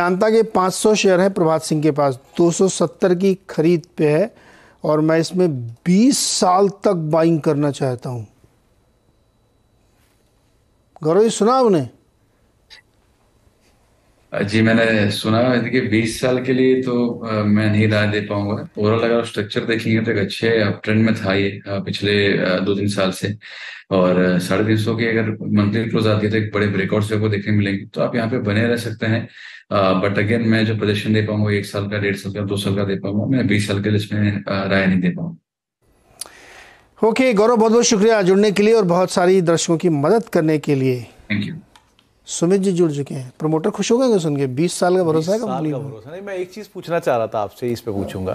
जानता के 500 शेयर है प्रभात सिंह के पास 270 की खरीद पे है और मैं इसमें 20 साल तक बाइंग करना चाहता हूं गौरव जी सुना उन्हें जी मैंने सुना है 20 साल के लिए तो मैं नहीं राय दे पाऊंगा ओवरऑल अगर स्ट्रक्चर देखेंगे तो एक अच्छे ट्रेंड में था ये पिछले दो तीन साल से और साढ़े तीन सौ की अगर मंथली क्लोज आती है तो एक बड़े ब्रेकआउट्स आपको देखने मिलेंगे तो आप यहाँ पे बने रह सकते हैं बट अगेन मैं जो प्रदर्शन दे पाऊंगा एक साल का डेढ़ साल का दो साल का दे पाऊंगा मैं बीस साल के लिए इसमें राय नहीं दे पाऊंगा ओके okay, गौरव बहुत बहुत शुक्रिया जुड़ने के लिए और बहुत सारी दर्शकों की मदद करने के लिए थैंक यू सुमित जी जुड़ चुके हैं प्रमोटर खुश हो गए सुन के बीस साल का भरोसा है का भरोसा नहीं मैं एक चीज़ पूछना चाह रहा था आपसे इस पे पूछूंगा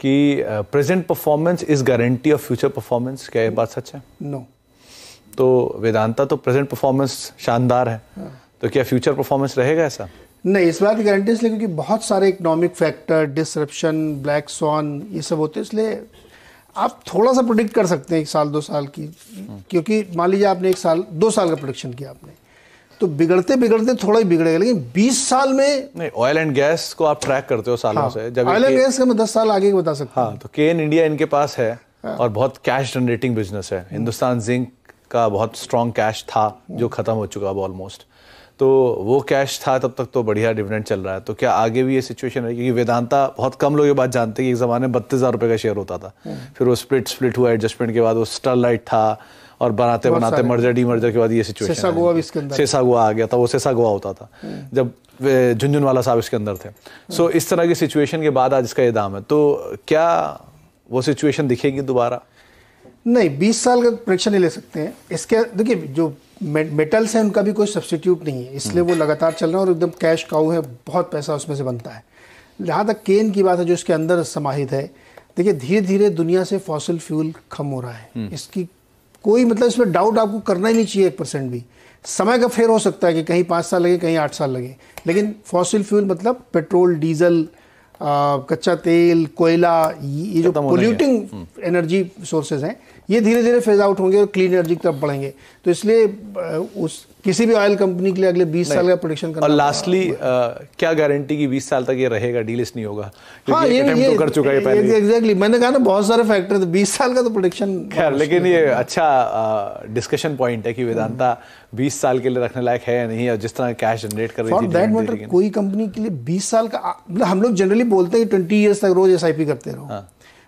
कि present performance is guarantee of future performance क्या ये बात सच है नो तो वेदांता तो प्रेजेंट परफॉर्मेंस शानदार है हाँ। तो क्या फ्यूचर परफॉर्मेंस रहेगा ऐसा नहीं इस बात की गारंटी इसलिए क्योंकि बहुत सारे economic factor disruption black swan ये सब होते हैं इसलिए आप थोड़ा सा प्रोडिक्ट कर सकते हैं एक साल दो साल की हाँ। क्योंकि मान लीजिए आपने एक साल दो साल का प्रोडिक्शन किया आपने तो बिगड़ते बिगड़ते थोड़ा ही बिगड़ेगा लेकिन 20 साल में नहीं ऑयल एंड गैस को आप ट्रैक करते हो सालों हाँ, से जब ऑयल एंड गैस का मैं 10 साल आगे बता सकता हाँ तो के एन इंडिया इनके पास है हाँ, और बहुत कैश जनरेटिंग बिजनेस है हिंदुस्तान जिंक का बहुत स्ट्रॉन्ग कैश था जो खत्म हो चुका अब ऑलमोस्ट तो वो कैश था तब तक तो बढ़िया डिविडेंड चल रहा है तो क्या आगे भी ये सिचुएशन है क्योंकि वेदांता बहुत कम लोग ये बात जानते हैं कि एक ज़माने में बत्तीस हज़ार रुपये का शेयर होता था हम्म। फिर वो स्प्लिट स्प्लिट हुआ एडजस्टमेंट के बाद वो स्टर लाइट था और बनाते बनाते मर्जर डी मर्जर के बाद ये सिचुएशन सेसा गोवा इसके अंदर सेसा गोवा आ गया था वो सेसा गोवा होता था हम्म। जब झुंझुन वाला साहब इसके अंदर थे सो हम्म। इस तरह की सिचुएशन के बाद आज इसका ये दाम है तो क्या वो सिचुएशन दिखेगी दोबारा नहीं 20 साल का प्रोडिक्शन नहीं ले सकते हैं इसके देखिए जो मेटल्स हैं उनका भी कोई सब्सटीट्यूट नहीं है इसलिए वो hmm. लगातार चल रहे हैं और एकदम कैश काउ है बहुत पैसा उसमें से बनता है जहाँ तक केन की बात है जो इसके अंदर समाहित है देखिए धीरे धीरे दुनिया से फॉसिल फ्यूल कम हो रहा है hmm. इसकी कोई मतलब इसमें डाउट आपको करना ही नहीं चाहिए एक परसेंट भी समय का फेर हो सकता है कि कहीं पाँच साल लगे कहीं आठ साल लगे लेकिन फॉसिल फ्यूल मतलब पेट्रोल डीजल कच्चा तेल कोयला ये जो पोल्यूटिंग एनर्जी सोर्सेज हैं ये धीरे धीरे फेज आउट होंगे और क्लीन एनर्जी की तरफ बढ़ेंगे तो इसलिए उस किसी भी ऑयल कंपनी के लिए अगले 20 साल का प्रोडक्शन करना और लास्टली क्या गारंटी की 20 साल तक ये रहेगा डीलिस नहीं होगा हाँ ये, ये, ये तो कर चुका है पहले एग्जैक्टली मैंने कहा ना बहुत सारे फैक्टर थे 20 साल का तो प्रोडक्शन खैर लेकिन ये अच्छा डिस्कशन पॉइंट है कि वेदांता 20 साल के लिए रखने लायक है या नहीं और जिस तरह कैश जनरेट कर रही है कोई कंपनी के लिए बीस साल का मतलब हम लोग जनरली बोलते हैं ट्वेंटी ईयर्स तक रोज एस करते रहो हाँ।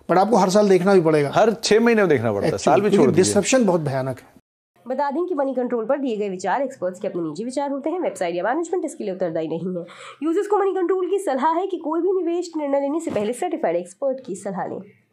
बट आपको हर साल देखना भी पड़ेगा हर छह महीने में देखना पड़ता है साल भी छोड़ डिस्ट्रप्शन बहुत भयानक है बता दें कि मनी कंट्रोल पर दिए गए विचार एक्सपर्ट्स के अपने निजी विचार होते हैं वेबसाइट या मैनेजमेंट इसके लिए उत्तरदायी नहीं है यूजर्स को मनी कंट्रोल की सलाह है कि कोई भी निवेश निर्णय लेने से पहले सर्टिफाइड एक्सपर्ट की सलाह लें